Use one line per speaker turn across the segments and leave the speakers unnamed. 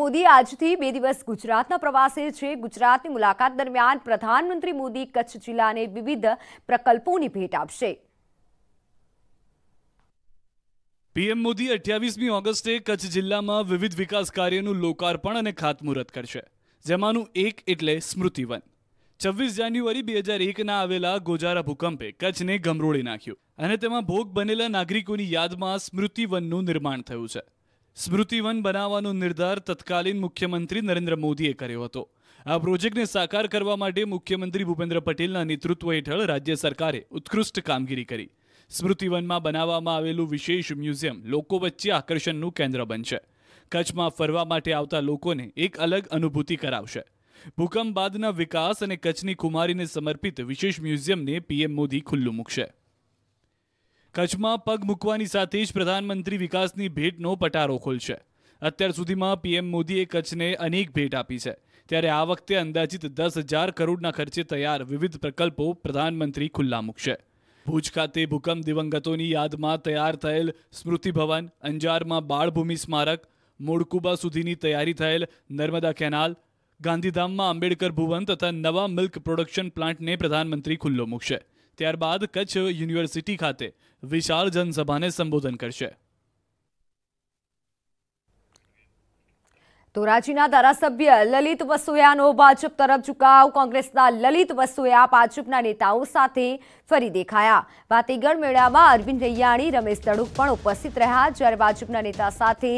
મોદી આજથી બે દિવસ ગુજરાતના પ્રવાસે છે ગુજરાતની મુલાકાત દરમિયાન પ્રધાનમંત્રી મોદી કચ્છ જિલ્લાને વિવિધ પ્રકલ્પોની ભેટ આપશે
પીએમ મોદી અઠ્યાવીસમી ઓગસ્ટે કચ્છ જિલ્લામાં વિવિધ વિકાસ કાર્યનું લોકાર્પણ અને ખાતમુહૂર્ત કરશે જેમાંનું એક એટલે સ્મૃતિવન છવ્વીસ જાન્યુઆરી બે હજાર એકના આવેલા ગોજારા ભૂકંપે કચ્છને ગમરોળી નાખ્યું અને તેમાં ભોગ બનેલા નાગરિકોની યાદમાં સ્મૃતિવનનું નિર્માણ થયું છે સ્મૃતિવન બનાવવાનો નિર્ધાર તત્કાલીન મુખ્યમંત્રી નરેન્દ્ર મોદીએ કર્યો હતો આ પ્રોજેક્ટને સાકાર કરવા માટે મુખ્યમંત્રી ભૂપેન્દ્ર પટેલના નેતૃત્વ હેઠળ રાજ્ય સરકારે ઉત્કૃષ્ટ કામગીરી કરી સ્મૃતિવનમાં બનાવવામાં આવેલું વિશેષ મ્યુઝિયમ લોકો વચ્ચે આકર્ષણનું કેન્દ્ર બનશે કચ્છમાં ફરવા માટે આવતા લોકોને એક અલગ અનુભૂતિ કરાવશે ભૂકંપ બાદના વિકાસ અને કચ્છની કુમારીને સમર્પિત વિશેષ મ્યુઝિયમને પીએમ મોદી ખુલ્લું મૂકશે કચ્છમાં પગ મૂકવાની સાથે જ પ્રધાનમંત્રી વિકાસની ભેટનો પટારો ખોલશે અત્યાર સુધીમાં પીએમ મોદીએ કચ્છને અનેક ભેટ આપી છે ત્યારે આ વખતે અંદાજિત દસ હજાર કરોડના ખર્ચે તૈયાર વિવિધ પ્રકલ્પો પ્રધાનમંત્રી ખુલ્લા મૂકશે ભુજ ખાતે ભૂકંપ દિવંગતોની યાદમાં તૈયાર થયેલ સ્મૃતિ ભવન અંજારમાં બાળભૂમિ સ્મારક મોડકુબા સુધીની તૈયારી થયેલ નર્મદા કેનાલ ગાંધીધામમાં આંબેડકર ભુવન તથા નવા મિલ્ક પ્રોડક્શન પ્લાન્ટને પ્રધાનમંત્રી ખુલ્લો મૂકશે ત્યારબાદ કચ્છ યુનિવર્સિટી ખાતે વિશાળ જનસભાને સંબોધન કરશે
તો રાંચીના ધારાસભ્ય લલિત વસોયાનો ભાજપ તરફ ચુકાવ કોંગ્રેસના લલિત વસુયા ભાજપના નેતાઓ સાથે ફરી દેખાયા ભાતીગઢ મેળામાં અરવિંદ રૈયાણી રમેશ દડુક પણ ઉપસ્થિત રહ્યા જ્યારે ભાજપના નેતા સાથે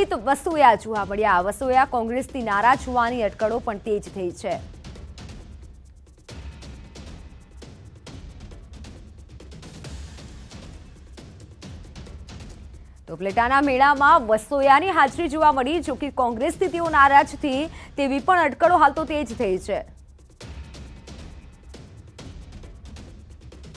લલિત વસુયા જોવા મળ્યા વસુયા કોંગ્રેસથી નારાજ હોવાની અટકળો પણ તેજ થઈ છે ઉપલેટાના મેળામાં વસોયાની હાજરી જોવા મળી જો કે કોંગ્રેસથી તેઓ નારાજ થી તેવી પણ અટકળો હાલ તો તેજ થઈ છે